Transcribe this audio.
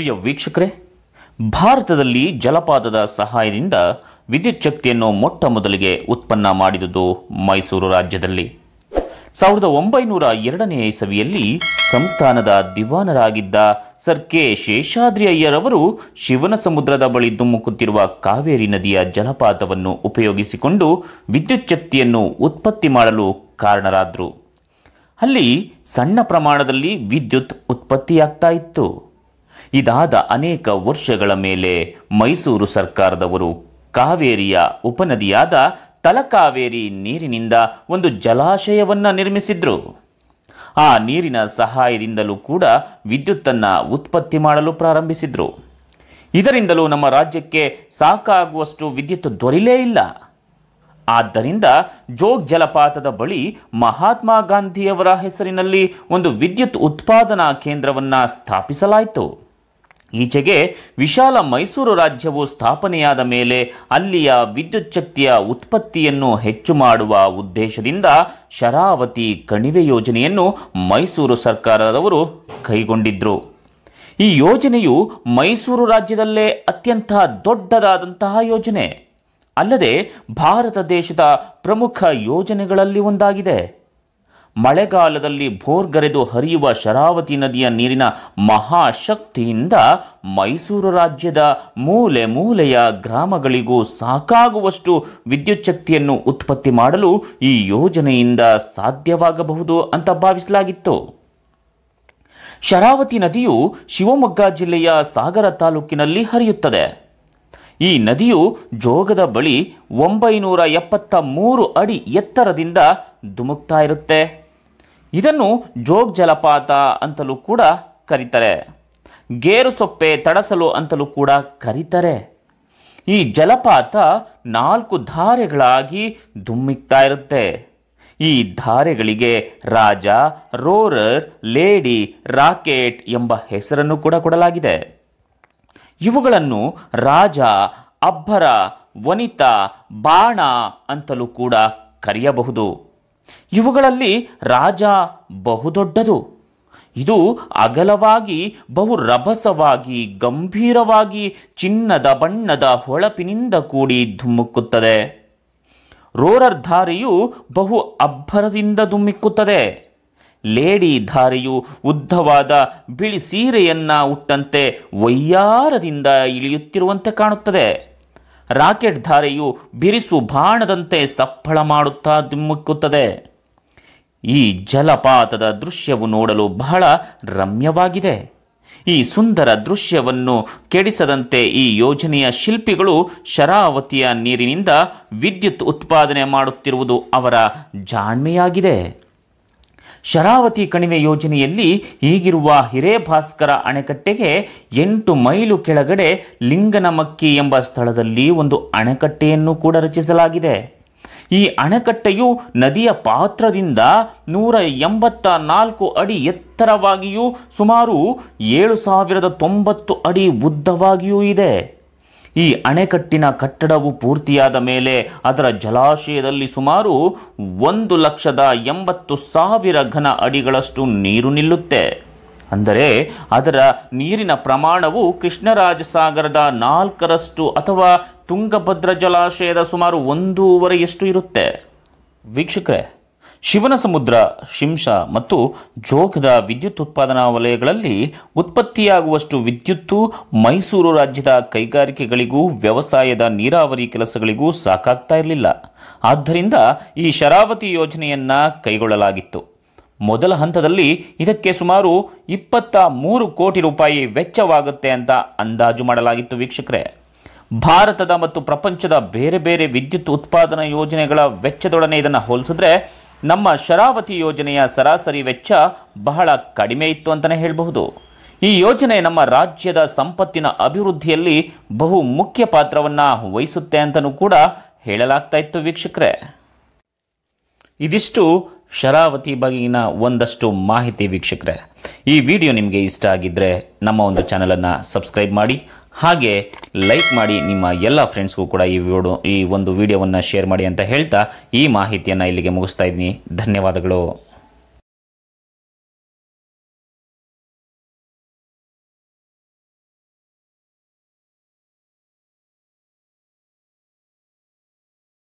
ಪ್ರಿಯ ವೀಕ್ಷಕರೇ ಭಾರತದಲ್ಲಿ ಜಲಪಾತದ ಸಹಾಯದಿಂದ ವಿದ್ಯುತ್ ಶಕ್ತಿಯನ್ನು ಮೊಟ್ಟ ಮೊದಲಿಗೆ ಉತ್ಪನ್ನ ಮಾಡಿದುದು ಮೈಸೂರು ರಾಜ್ಯದಲ್ಲಿ ಸಾವಿರದ ಒಂಬೈನೂರ ಎರಡನೇ ಇಸವಿಯಲ್ಲಿ ಸಂಸ್ಥಾನದ ದಿವಾನರಾಗಿದ್ದ ಸರ್ ಕೆ ಶೇಷಾದ್ರಿ ಅಯ್ಯರವರು ಶಿವನ ಸಮುದ್ರದ ಬಳಿ ಧುಮ್ಮುಕುತ್ತಿರುವ ಕಾವೇರಿ ನದಿಯ ಜಲಪಾತವನ್ನು ಉಪಯೋಗಿಸಿಕೊಂಡು ವಿದ್ಯುತ್ ಶಕ್ತಿಯನ್ನು ಉತ್ಪತ್ತಿ ಮಾಡಲು ಕಾರಣರಾದರು ಅಲ್ಲಿ ಸಣ್ಣ ಪ್ರಮಾಣದಲ್ಲಿ ವಿದ್ಯುತ್ ಉತ್ಪತ್ತಿಯಾಗ್ತಾ ಇತ್ತು ಇದಾದ ಅನೇಕ ವರ್ಷಗಳ ಮೇಲೆ ಮೈಸೂರು ಸರ್ಕಾರದವರು ಕಾವೇರಿಯ ಉಪನದಿಯಾದ ತಲಕಾವೇರಿ ನೀರಿನಿಂದ ಒಂದು ಜಲಾಶಯವನ್ನು ನಿರ್ಮಿಸಿದ್ರು ಆ ನೀರಿನ ಸಹಾಯದಿಂದಲೂ ಕೂಡ ವಿದ್ಯುತ್ತನ್ನು ಉತ್ಪತ್ತಿ ಮಾಡಲು ಪ್ರಾರಂಭಿಸಿದ್ರು ಇದರಿಂದಲೂ ನಮ್ಮ ರಾಜ್ಯಕ್ಕೆ ಸಾಕಾಗುವಷ್ಟು ವಿದ್ಯುತ್ ದೊರೆಯಲೇ ಇಲ್ಲ ಆದ್ದರಿಂದ ಜೋಗ್ ಜಲಪಾತದ ಬಳಿ ಮಹಾತ್ಮ ಗಾಂಧಿಯವರ ಹೆಸರಿನಲ್ಲಿ ಒಂದು ವಿದ್ಯುತ್ ಉತ್ಪಾದನಾ ಕೇಂದ್ರವನ್ನು ಸ್ಥಾಪಿಸಲಾಯಿತು ಈಚೆಗೆ ವಿಶಾಲ ಮೈಸೂರು ರಾಜ್ಯವು ಸ್ಥಾಪನೆಯಾದ ಮೇಲೆ ಅಲ್ಲಿಯ ವಿದ್ಯುಚ್ಛಕ್ತಿಯ ಉತ್ಪತ್ತಿಯನ್ನು ಹೆಚ್ಚು ಮಾಡುವ ಉದ್ದೇಶದಿಂದ ಶರಾವತಿ ಕಣಿವೆ ಯೋಜನೆಯನ್ನು ಮೈಸೂರು ಸರ್ಕಾರದವರು ಕೈಗೊಂಡಿದ್ದರು ಈ ಯೋಜನೆಯು ಮೈಸೂರು ರಾಜ್ಯದಲ್ಲೇ ಅತ್ಯಂತ ದೊಡ್ಡದಾದಂತಹ ಯೋಜನೆ ಅಲ್ಲದೆ ಭಾರತ ದೇಶದ ಪ್ರಮುಖ ಯೋಜನೆಗಳಲ್ಲಿ ಒಂದಾಗಿದೆ ಮಳೆಗಾಲದಲ್ಲಿ ಭೋರ್ಗರೆದು ಹರಿಯುವ ಶರಾವತಿ ನದಿಯ ನೀರಿನ ಮಹಾಶಕ್ತಿಯಿಂದ ಮೈಸೂರು ರಾಜ್ಯದ ಮೂಲೆ ಮೂಲೆಯ ಗ್ರಾಮಗಳಿಗೂ ಸಾಕಾಗುವಷ್ಟು ವಿದ್ಯುತ್ ಶಕ್ತಿಯನ್ನು ಉತ್ಪತ್ತಿ ಮಾಡಲು ಈ ಯೋಜನೆಯಿಂದ ಸಾಧ್ಯವಾಗಬಹುದು ಅಂತ ಭಾವಿಸಲಾಗಿತ್ತು ಶರಾವತಿ ನದಿಯು ಶಿವಮೊಗ್ಗ ಜಿಲ್ಲೆಯ ಸಾಗರ ತಾಲೂಕಿನಲ್ಲಿ ಹರಿಯುತ್ತದೆ ಈ ನದಿಯು ಜೋಗದ ಬಳಿ ಒಂಬೈನೂರ ಎಪ್ಪತ್ತ ಮೂರು ಅಡಿ ಎತ್ತರದಿಂದ ಧುಮುಕ್ತಾ ಇರುತ್ತೆ ಇದನ್ನು ಜೋಗ್ ಜಲಪಾತ ಅಂತಲೂ ಕೂಡ ಕರೀತಾರೆ ಗೇರು ಸೊಪ್ಪೆ ತಡಸಲು ಅಂತಲೂ ಕೂಡ ಕರೀತಾರೆ ಈ ಜಲಪಾತ ನಾಲ್ಕು ಧಾರೆಗಳಾಗಿ ಧುಮ್ಮಿಕ್ತಾ ಇರುತ್ತೆ ಈ ಧಾರೆಗಳಿಗೆ ರಾಜ ರೋರರ್ ಲೇಡಿ ರಾಕೆಟ್ ಎಂಬ ಹೆಸರನ್ನು ಕೂಡ ಕೊಡಲಾಗಿದೆ ಇವುಗಳನ್ನು ರಾಜ ಅಬ್ಬರ ವನಿತ ಬಾಣ ಅಂತಲೂ ಕೂಡ ಕರೆಯಬಹುದು ಇವುಗಳಲ್ಲಿ ರಾಜ ಬಹುದೊಡ್ಡದು ಇದು ಅಗಲವಾಗಿ ಬಹು ರಭಸವಾಗಿ ಗಂಭೀರವಾಗಿ ಚಿನ್ನದ ಬಣ್ಣದ ಹೊಳಪಿನಿಂದ ಕೂಡಿ ಧುಮ್ಮುಕ್ಕುತ್ತದೆ ಧಾರಿಯು ಬಹು ಅಬ್ಬರದಿಂದ ಧುಮ್ಮಿಕ್ಕುತ್ತದೆ ಲೇಡಿ ಧಾರೆಯು ಉದ್ದವಾದ ಬಿಳಿ ಸೀರೆಯನ್ನ ಉಟ್ಟಂತೆ ವಯ್ಯಾರದಿಂದ ಇಳಿಯುತ್ತಿರುವಂತೆ ಕಾಣುತ್ತದೆ ರಾಕೆಟ್ ಧಾರೆಯು ಬಿರಿಸು ಬಾಣದಂತೆ ಸಪ್ಪಳ ಮಾಡುತ್ತಾ ಧಿಮ್ಮುಕ್ಕುತ್ತದೆ ಈ ಜಲಪಾತದ ದೃಶ್ಯವು ನೋಡಲು ಬಹಳ ರಮ್ಯವಾಗಿದೆ ಈ ಸುಂದರ ದೃಶ್ಯವನ್ನು ಕೆಡಿಸದಂತೆ ಈ ಯೋಜನೆಯ ಶಿಲ್ಪಿಗಳು ಶರಾವತಿಯ ನೀರಿನಿಂದ ವಿದ್ಯುತ್ ಉತ್ಪಾದನೆ ಮಾಡುತ್ತಿರುವುದು ಅವರ ಜಾಣ್ಮೆಯಾಗಿದೆ ಶರಾವತಿ ಕಣಿವೆ ಯೋಜನೆಯಲ್ಲಿ ಈಗಿರುವ ಹಿರೇಭಾಸ್ಕರ ಅಣೆಕಟ್ಟೆಗೆ ಎಂಟು ಮೈಲು ಕೆಳಗಡೆ ಲಿಂಗನಮಕ್ಕಿ ಎಂಬ ಸ್ಥಳದಲ್ಲಿ ಒಂದು ಅಣೆಕಟ್ಟೆಯನ್ನು ಕೂಡ ರಚಿಸಲಾಗಿದೆ ಈ ಅಣೆಕಟ್ಟೆಯು ನದಿಯ ಪಾತ್ರದಿಂದ ನೂರ ಎಂಬತ್ತ ನಾಲ್ಕು ಅಡಿ ಎತ್ತರವಾಗಿಯೂ ಸುಮಾರು ಏಳು ಸಾವಿರದ ತೊಂಬತ್ತು ಅಡಿ ಉದ್ದವಾಗಿಯೂ ಇದೆ ಈ ಅಣೆಕಟ್ಟಿನ ಕಟ್ಟಡವು ಪೂರ್ತಿಯಾದ ಮೇಲೆ ಅದರ ಜಲಾಶಯದಲ್ಲಿ ಸುಮಾರು ಒಂದು ಲಕ್ಷದ ಎಂಬತ್ತು ಸಾವಿರ ಘನ ಅಡಿಗಳಷ್ಟು ನೀರು ನಿಲ್ಲುತ್ತೆ ಅಂದರೆ ಅದರ ನೀರಿನ ಪ್ರಮಾಣವು ಕೃಷ್ಣರಾಜಸಾಗರದ ನಾಲ್ಕರಷ್ಟು ಅಥವಾ ತುಂಗಭದ್ರ ಜಲಾಶಯದ ಸುಮಾರು ಒಂದೂವರೆಯಷ್ಟು ಇರುತ್ತೆ ವೀಕ್ಷಕರೇ ಶಿವನ ಸಮುದ್ರ ಶಿಂಶ ಮತ್ತು ಜೋಗದ ವಿದ್ಯುತ್ ಉತ್ಪಾದನಾ ವಲಯಗಳಲ್ಲಿ ಉತ್ಪತ್ತಿಯಾಗುವಷ್ಟು ವಿದ್ಯುತ್ತು ಮೈಸೂರು ರಾಜ್ಯದ ಕೈಗಾರಿಕೆಗಳಿಗೂ ವ್ಯವಸಾಯದ ನೀರಾವರಿ ಕೆಲಸಗಳಿಗೂ ಸಾಕಾಗ್ತಾ ಇರಲಿಲ್ಲ ಆದ್ದರಿಂದ ಈ ಶರಾವತಿ ಯೋಜನೆಯನ್ನ ಕೈಗೊಳ್ಳಲಾಗಿತ್ತು ಮೊದಲ ಹಂತದಲ್ಲಿ ಇದಕ್ಕೆ ಸುಮಾರು ಇಪ್ಪತ್ತ ಮೂರು ಕೋಟಿ ರೂಪಾಯಿ ವೆಚ್ಚವಾಗುತ್ತೆ ಅಂತ ಅಂದಾಜು ಮಾಡಲಾಗಿತ್ತು ವೀಕ್ಷಕರೇ ಭಾರತದ ಮತ್ತು ಪ್ರಪಂಚದ ಬೇರೆ ಬೇರೆ ವಿದ್ಯುತ್ ಉತ್ಪಾದನಾ ಯೋಜನೆಗಳ ವೆಚ್ಚದೊಡನೆ ಇದನ್ನು ಹೋಲಿಸಿದ್ರೆ ನಮ್ಮ ಶರಾವತಿ ಯೋಜನೆಯ ಸರಾಸರಿ ವೆಚ್ಚ ಬಹಳ ಕಡಿಮೆ ಇತ್ತು ಅಂತಲೇ ಹೇಳಬಹುದು ಈ ಯೋಜನೆ ನಮ್ಮ ರಾಜ್ಯದ ಸಂಪತ್ತಿನ ಅಭಿವೃದ್ಧಿಯಲ್ಲಿ ಬಹು ಮುಖ್ಯ ಪಾತ್ರವನ್ನು ವಹಿಸುತ್ತೆ ಅಂತಲೂ ಕೂಡ ಹೇಳಲಾಗ್ತಾ ಇತ್ತು ವೀಕ್ಷಕರೇ ಇದಿಷ್ಟು ಶರಾವತಿ ಬಗೆಗಿನ ಒಂದಷ್ಟು ಮಾಹಿತಿ ವೀಕ್ಷಕರೇ ಈ ವಿಡಿಯೋ ನಿಮಗೆ ಇಷ್ಟ ಆಗಿದ್ದರೆ ನಮ್ಮ ಒಂದು ಚಾನಲನ್ನು ಸಬ್ಸ್ಕ್ರೈಬ್ ಮಾಡಿ ಹಾಗೆ ಲೈಕ್ ಮಾಡಿ ನಿಮ್ಮ ಎಲ್ಲ ಫ್ರೆಂಡ್ಸ್ಗೂ ಕೂಡ ಈ ವಿಡೋ ಈ ಒಂದು ವಿಡಿಯೋವನ್ನು ಶೇರ್ ಮಾಡಿ ಅಂತ ಹೇಳ್ತಾ ಈ ಮಾಹಿತಿಯನ್ನು ಇಲ್ಲಿಗೆ ಮುಗಿಸ್ತಾ ಇದ್ದೀನಿ ಧನ್ಯವಾದಗಳು